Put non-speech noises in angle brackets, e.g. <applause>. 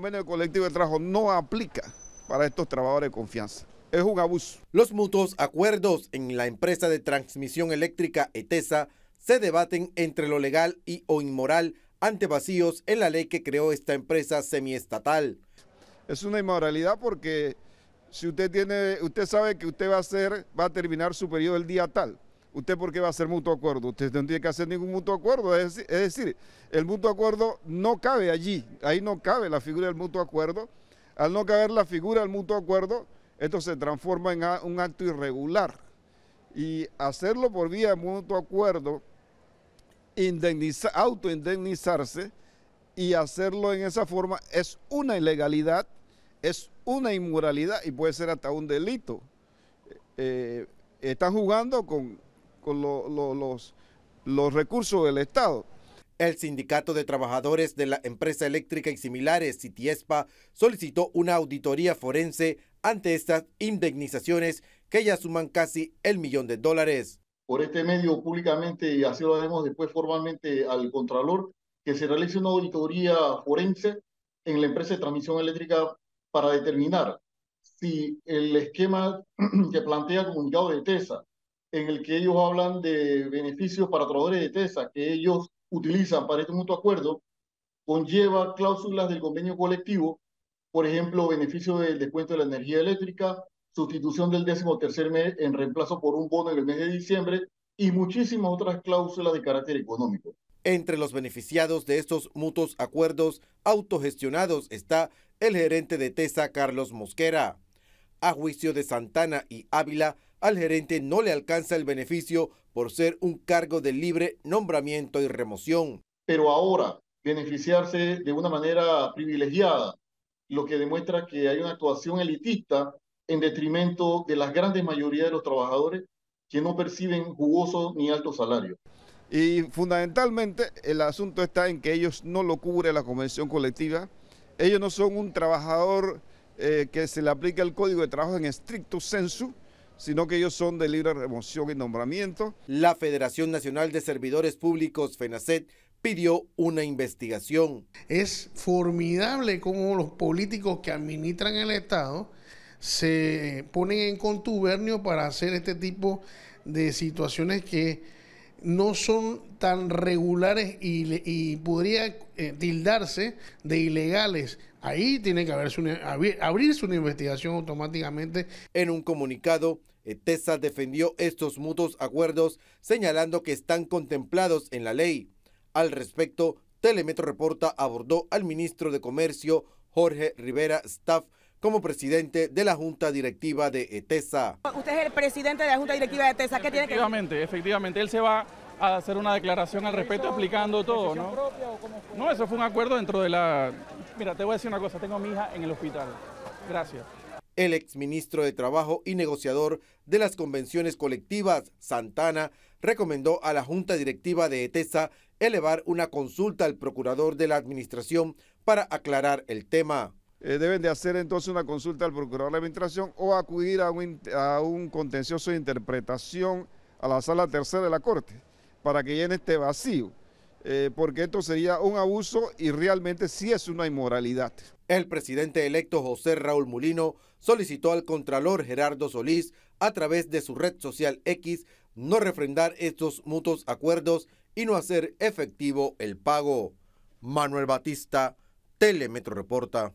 convenio colectivo de trabajo no aplica para estos trabajadores de confianza. Es un abuso. Los mutuos acuerdos en la empresa de transmisión eléctrica ETESA se debaten entre lo legal y o inmoral ante vacíos en la ley que creó esta empresa semiestatal. Es una inmoralidad porque si usted tiene, usted sabe que usted va a ser, va a terminar su periodo el día tal, ¿usted por qué va a hacer mutuo acuerdo? Usted no tiene que hacer ningún mutuo acuerdo. Es decir, el mutuo acuerdo no cabe allí. Ahí no cabe la figura del mutuo acuerdo. Al no caber la figura del mutuo acuerdo, esto se transforma en un acto irregular. Y hacerlo por vía de mutuo acuerdo, autoindemnizarse y hacerlo en esa forma es una ilegalidad, es una inmoralidad y puede ser hasta un delito. Eh, eh, están jugando con los, los recursos del Estado. El Sindicato de Trabajadores de la Empresa Eléctrica y Similares, Citiespa, solicitó una auditoría forense ante estas indemnizaciones que ya suman casi el millón de dólares. Por este medio, públicamente, y así lo haremos después formalmente al Contralor, que se realice una auditoría forense en la empresa de transmisión eléctrica para determinar si el esquema <clears throat> que plantea el comunicado de TESA en el que ellos hablan de beneficios para trabajadores de TESA que ellos utilizan para este mutuo acuerdo, conlleva cláusulas del convenio colectivo, por ejemplo, beneficio del descuento de la energía eléctrica, sustitución del décimo tercer mes en reemplazo por un bono en el mes de diciembre y muchísimas otras cláusulas de carácter económico. Entre los beneficiados de estos mutuos acuerdos autogestionados está el gerente de TESA, Carlos Mosquera. A juicio de Santana y Ávila, al gerente no le alcanza el beneficio por ser un cargo de libre nombramiento y remoción. Pero ahora, beneficiarse de una manera privilegiada, lo que demuestra que hay una actuación elitista en detrimento de las grandes mayoría de los trabajadores que no perciben jugoso ni alto salario. Y fundamentalmente el asunto está en que ellos no lo cubre la convención colectiva. Ellos no son un trabajador eh, que se le aplica el código de trabajo en estricto sensu, sino que ellos son de libre remoción y nombramiento. La Federación Nacional de Servidores Públicos, FENACET, pidió una investigación. Es formidable cómo los políticos que administran el Estado se ponen en contubernio para hacer este tipo de situaciones que no son tan regulares y, podría eh, tildarse de ilegales. Ahí tiene que abrirse una investigación automáticamente. En un comunicado, ETESA eh, defendió estos mutuos acuerdos, señalando que están contemplados en la ley. Al respecto, Telemetro Reporta abordó al ministro de Comercio, Jorge Rivera Staff, como presidente de la Junta Directiva de ETESA. Usted es el presidente de la Junta Directiva de ETESA. ¿Qué tiene que Efectivamente, efectivamente. Él se va a hacer una declaración al respecto explicando todo, ¿no? No, eso fue un acuerdo dentro de la... Mira, te voy a decir una cosa. Tengo a mi hija en el hospital. Gracias. El exministro de Trabajo y negociador de las convenciones colectivas, Santana, recomendó a la Junta Directiva de ETESA elevar una consulta al procurador de la Administración para aclarar el tema. Eh, deben de hacer entonces una consulta al procurador de la administración o acudir a un, contencioso de interpretación a la sala tercera de la Corte para que llene este vacío. Eh, porque esto sería un abuso y realmente sí es una inmoralidad. El presidente electo José Raúl Mulino solicitó al contralor Gerardo Solís a través de su red social X no refrendar estos mutuos acuerdos y no hacer efectivo el pago. Manuel Batista, Telemetro Reporta.